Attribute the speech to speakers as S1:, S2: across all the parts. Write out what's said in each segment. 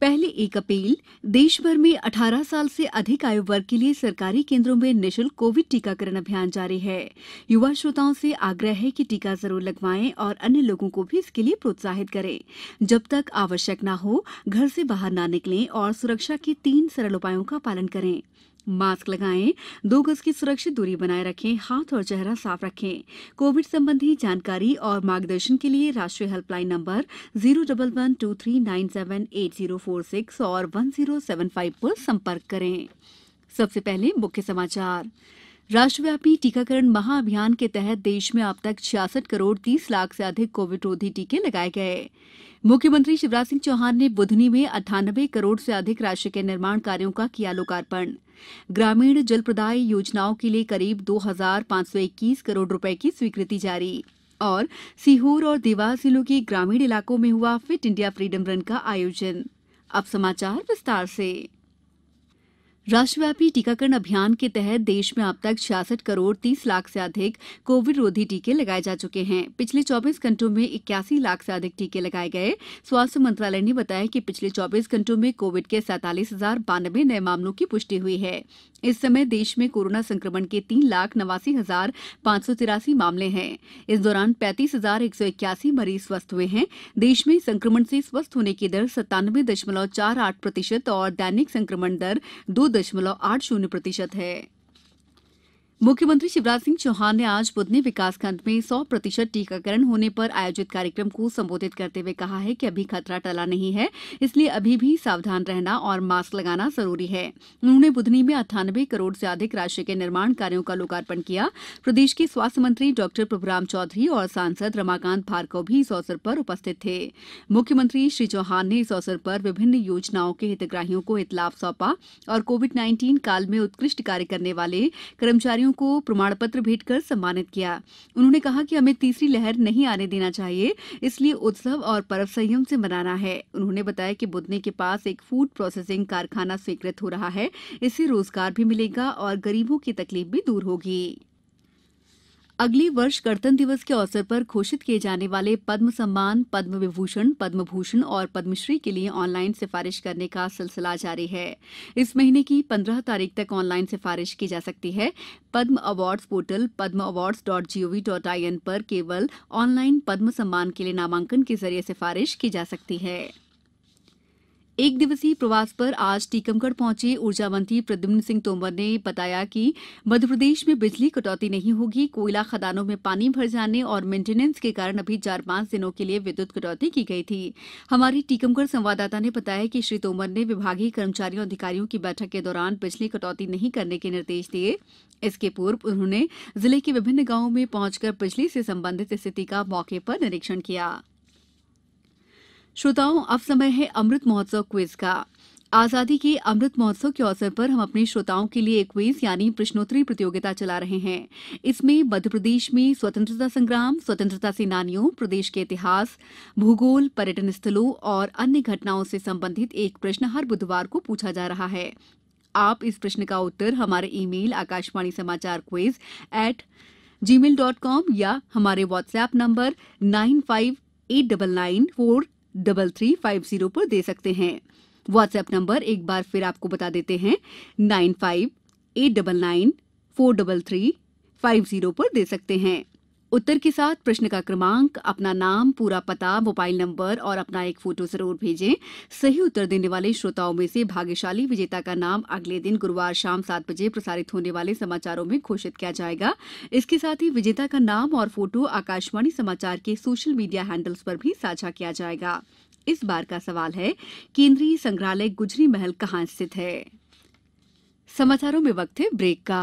S1: पहली एक अप्रैल भर में अठारह साल से अधिक आयु वर्ग के लिए सरकारी केंद्रों में निःशुल्क कोविड टीकाकरण अभियान जारी है युवा श्रोताओं से आग्रह है कि टीका जरूर लगवाएं और अन्य लोगों को भी इसके लिए प्रोत्साहित करें जब तक आवश्यक न हो घर से बाहर न निकलें और सुरक्षा के तीन सरल उपायों का पालन करें मास्क लगाएं दो गज की सुरक्षित दूरी बनाए रखें हाथ और चेहरा साफ रखें कोविड संबंधी जानकारी और मार्गदर्शन के लिए राष्ट्रीय helpline number zero double one two three nine seven eight zero four six और वन जीरो सेवन फाइव पर संपर्क करें सबसे पहले मुख्य समाचार राष्ट्रव्यापी टीकाकरण महाअभियान के तहत देश में अब तक छियासठ करोड़ तीस लाख से अधिक कोविड रोधी टीके लगाए गए मुख्यमंत्री शिवराज सिंह चौहान ने बुधनी में अट्ठानबे करोड़ से अधिक राशि के निर्माण कार्यों का किया लोकार्पण ग्रामीण जल प्रदाय योजनाओं के लिए करीब दो हजार सौ इक्कीस करोड़ रुपए की स्वीकृति जारी और सीहोर और देवास जिलों के ग्रामीण इलाकों में हुआ फिट इंडिया फ्रीडम रन का आयोजन अब समाचार विस्तार से राष्ट्रव्यापी टीकाकरण अभियान के तहत देश में अब तक छियासठ करोड़ तीस लाख से अधिक कोविड रोधी टीके लगाए जा चुके हैं पिछले चौबीस घंटों में इक्यासी लाख से अधिक टीके लगाए गए स्वास्थ्य मंत्रालय ने बताया कि पिछले चौबीस घंटों में कोविड के सैंतालीस हजार बानबे नए मामलों की पुष्टि हुई है इस समय देश में कोरोना संक्रमण के तीन लाख नवासी हजार पांच सौ तिरासी मामले हैं इस दौरान पैंतीस हजार एक सौ इक्यासी मरीज स्वस्थ हुए हैं देश में संक्रमण से स्वस्थ होने की दर सत्तानवे दशमलव चार आठ प्रतिशत और दैनिक संक्रमण दर दो दशमलव आठ शून्य प्रतिशत है विकासखण्ड मुख्यमंत्री शिवराज सिंह चौहान ने आज बुदनी विकासखंड में सौ प्रतिशत टीकाकरण होने पर आयोजित कार्यक्रम को संबोधित करते हुए कहा है कि अभी खतरा टला नहीं है इसलिए अभी भी सावधान रहना और मास्क लगाना जरूरी है उन्होंने बुधनी में अट्ठानबे करोड़ से अधिक राशि के निर्माण कार्यो का लोकार्पण किया प्रदेश के स्वास्थ्य मंत्री डॉक्टर प्रभुराम चौधरी और सांसद रमाकांत भार्गव भी इस अवसर पर उपस्थित थे मुख्यमंत्री श्री चौहान ने इस अवसर पर विभिन्न योजनाओं के हितग्राहियों को हितलाभ सौंपा और कोविड नाइन्टीन काल में उत्कृष्ट कार्य करने वाले कर्मचारियों अधिकारियों को प्रमाण पत्र भेंट कर सम्मानित किया उन्होंने कहा कि हमें तीसरी लहर नहीं आने देना चाहिए इसलिए उत्सव और पर्व संयम से मनाना है उन्होंने बताया कि बुदने के पास एक फूड प्रोसेसिंग कारखाना स्वीकृत हो रहा है इससे रोजगार भी मिलेगा और गरीबों की तकलीफ भी दूर होगी अगले वर्ष गणतंत्र दिवस के अवसर पर घोषित किए जाने वाले पद्म सम्मान पद्म विभूषण पद्म भूषण और पद्मश्री के लिए ऑनलाइन सिफारिश करने का सिलसिला जारी है इस महीने की पंद्रह तारीख तक ऑनलाइन सिफारिश की जा सकती है Padma awards portal Padma awards dot gov dot I N पर केवल ऑनलाइन पद्म सम्मान के लिए नामांकन के जरिए सिफारिश की जा सकती है एक दिवसीय प्रवास पर आज टीकमगढ़ पहुंचे ऊर्जा मंत्री प्रद्युम्न सिंह तोमर ने बताया कि मध्यप्रदेश में बिजली कटौती नहीं होगी कोयला खदानों में पानी भर जाने और मेंटेनेंस के कारण अभी चार पांच दिनों के लिए विद्युत कटौती की गई थी हमारी टीकमगढ़ संवाददाता ने बताया कि श्री तोमर ने विभागीय कर्मचारियों अधिकारियों की बैठक के दौरान बिजली कटौती नहीं करने के निर्देश दिए इसके पूर्व उन्होंने जिले के विभिन्न गांवों में पहुंचकर बिजली से संबंधित स्थिति का मौके पर निरीक्षण किया श्रोताओं अब समय है अमृत महोत्सव क्विज का आजादी के अमृत महोत्सव के अवसर पर हम अपने श्रोताओं के लिए क्विज यानी प्रश्नोत्तरी प्रतियोगिता चला रहे हैं इसमें मध्यप्रदेश में स्वतंत्रता संग्राम स्वतंत्रता सेनानियों प्रदेश के इतिहास भूगोल पर्यटन स्थलों और अन्य घटनाओं से संबंधित एक प्रश्न हर बुधवार को पूछा जा रहा है आप इस प्रश्न का उत्तर हमारे ईमेल आकाशवाणी समाचार quiz at Gmail dot com या हमारे WhatsApp number nine five eight double nine four double three five zero पर दे सकते हैं व्हाट्सएप नंबर एक बार फिर आपको बता देते हैं nine five eight double nine four double three five zero पर दे सकते हैं उत्तर के साथ प्रश्न का क्रमांक अपना नाम पूरा पता मोबाइल नंबर और अपना एक फोटो जरूर भेजें सही उत्तर देने वाले श्रोताओं में से भाग्यशाली विजेता का नाम अगले दिन गुरुवार शाम सात बजे प्रसारित होने वाले समाचारों में घोषित किया जाएगा इसके साथ ही विजेता का नाम और फोटो आकाशवाणी समाचार के सोशल मीडिया हैंडल्स पर भी साझा किया जाएगा इस बार का सवाल है केंद्रीय संग्रहालय गुजरी महल कहाँ स्थित है समाचारों में वक्त है ब्रेक का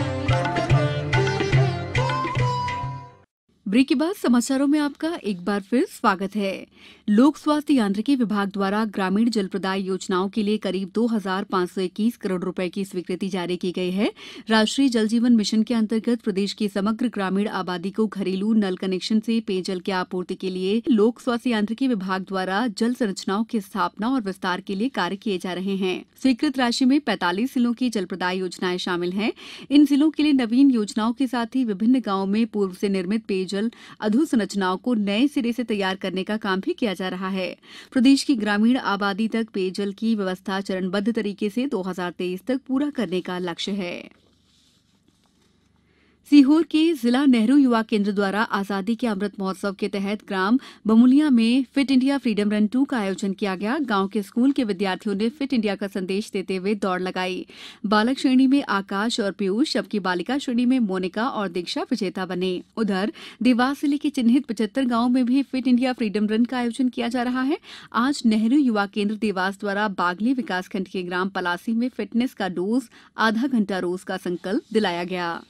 S1: ब्रेक के बाद समाचारों में आपका एक बार फिर स्वागत है लोक स्वास्थ्य यांत्रिकी विभाग द्वारा ग्रामीण जल प्रदाय योजनाओं के लिए करीब दो हजार सौ इक्कीस करोड़ रुपए की स्वीकृति जारी की गई है राष्ट्रीय जल जीवन मिशन के अंतर्गत प्रदेश की समग्र ग्रामीण आबादी को घरेलू नल कनेक्शन से पेयजल की आपूर्ति के लिए लोक स्वास्थ्य यांत्रिकी विभाग द्वारा जल संरचनाओं की स्थापना और विस्तार के लिए कार्य किए जा रहे हैं स्वीकृत राशि में पैतालीस जिलों की जल प्रदाय योजनाएं शामिल है इन जिलों के लिए नवीन योजनाओं के साथ ही विभिन्न गाँव में पूर्व से निर्मित पेयजल भूजल अधोसंरचनाओं को नए सिरे से तैयार करने का काम भी किया जा रहा है प्रदेश की ग्रामीण आबादी तक पेयजल की व्यवस्था चरणबद्ध तरीके से दो हजार तेईस तक पूरा करने का लक्ष्य है सीहोर के जिला नेहरू युवा केंद्र द्वारा आजादी के अमृत महोत्सव के तहत ग्राम बमुलिया में fit India freedom run two का आयोजन किया गया गांव के स्कूल के विद्यार्थियों ने फिट इंडिया का संदेश देते हुए दौड़ लगाई बालक श्रेणी में आकाश और पीयूष जबकि बालिका श्रेणी में मोनिका और दीक्षा विजेता बने उधर देवास जिले के चिन्हित पचहत्तर गाँव में भी फिट इंडिया फ्रीडम रन का आयोजन किया जा रहा है आज नेहरू युवा केंद्र देवास द्वारा बागली विकासखंड के ग्राम पलासी में फिटनेस का डोज आधा घंटा रोज का संकल्प दिलाया गया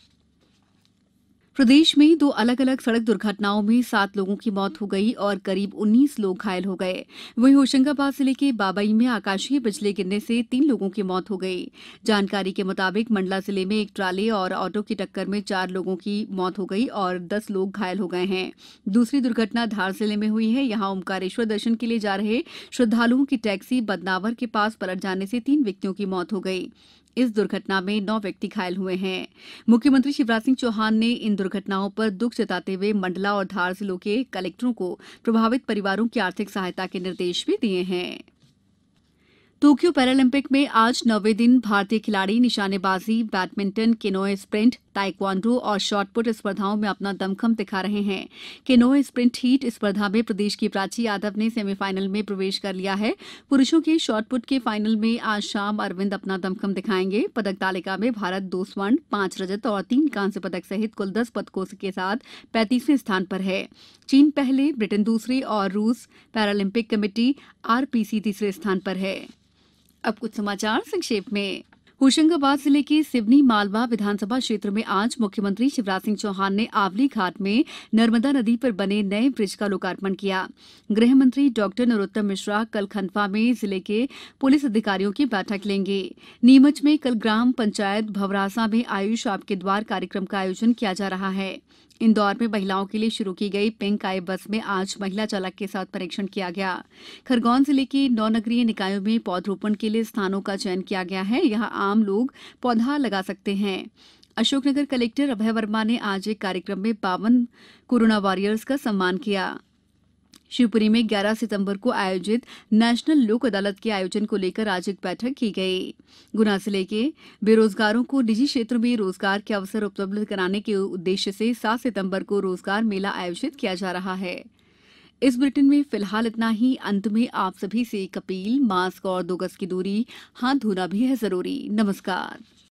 S1: प्रदेश में दो अलग अलग सड़क दुर्घटनाओं में सात लोगों की मौत हो गई और करीब उन्नीस लोग घायल हो गए वहीं होशंगाबाद जिले के बाबई में आकाशीय बिजली गिरने से तीन लोगों की मौत हो गई जानकारी के मुताबिक मंडला जिले में एक ट्राले और ऑटो की टक्कर में चार लोगों की मौत हो गई और दस लोग घायल हो गए हैं दूसरी दुर्घटना धार जिले में हुई है यहां ओमकारेश्वर दर्शन के लिए जा रहे श्रद्धालुओं की टैक्सी बदनावर के पास पलट जाने से तीन व्यक्तियों की मौत हो गई इस दुर्घटना में नौ व्यक्ति घायल हुए हैं मुख्यमंत्री शिवराज सिंह चौहान ने इन दुर्घटनाओं पर दुख जताते हुए मंडला और धार जिलों के कलेक्टरों को प्रभावित परिवारों की आर्थिक सहायता के निर्देश भी दिए हैं टोक्यो पैरालंपिक में आज नौवें दिन भारतीय खिलाड़ी निशानेबाजी बैडमिंटन केनोए स्प्रिंट ताइक्वांडो और शॉटपुट स्पर्धाओं में अपना दमखम दिखा रहे हैं किनोए स्प्रिंट हीट स्पर्धा में प्रदेश की प्राची यादव ने सेमीफाइनल में प्रवेश कर लिया है पुरुषों के शॉटपुट के फाइनल में आज शाम अरविंद अपना दमखम दिखाएंगे पदक तालिका में भारत दो स्वर्ण पांच रजत और तीन कांस्य पदक सहित कुल दस पदकों के साथ पैंतीसवें स्थान पर है चीन पहले ब्रिटेन दूसरे और रूस पैरालंपिक कमेटी आरपीसी तीसरे स्थान पर है अब कुछ समाचार संक्षेप में होशंगाबाद जिले के सिवनी मालवा विधानसभा क्षेत्र में आज मुख्यमंत्री शिवराज सिंह चौहान ने आवली घाट में नर्मदा नदी पर बने नए ब्रिज का लोकार्पण किया गृह मंत्री डॉ नरोत्तम मिश्रा कल खंडवा में जिले के पुलिस अधिकारियों की बैठक लेंगे नीमच में कल ग्राम पंचायत भवरासा में आयुष आपके द्वार कार्यक्रम का आयोजन किया जा रहा है इंदौर में महिलाओं के लिए शुरू की गई पिंक आई बस में आज महिला चालक के साथ परीक्षण किया गया खरगोन जिले के नौ नगरीय निकायों में पौधरोपण के लिए स्थानों का चयन किया गया है यहां आम लोग पौधा लगा सकते हैं अशोकनगर कलेक्टर अभय वर्मा ने आज एक कार्यक्रम में बावन कोरोना वॉरियर्स का सम्मान किया शिवपुरी में 11 सितंबर को आयोजित नेशनल लोक अदालत के आयोजन को लेकर आज एक बैठक की गई गुना जिले के बेरोजगारों को निजी क्षेत्र में रोजगार के अवसर उपलब्ध कराने के उद्देश्य से 7 सितंबर को रोजगार मेला आयोजित किया जा रहा है इस बुलेटिन में फिलहाल इतना ही अंत में आप सभी से एक अपील मास्क और दो गज की दूरी हाथ धोना भी है जरूरी नमस्कार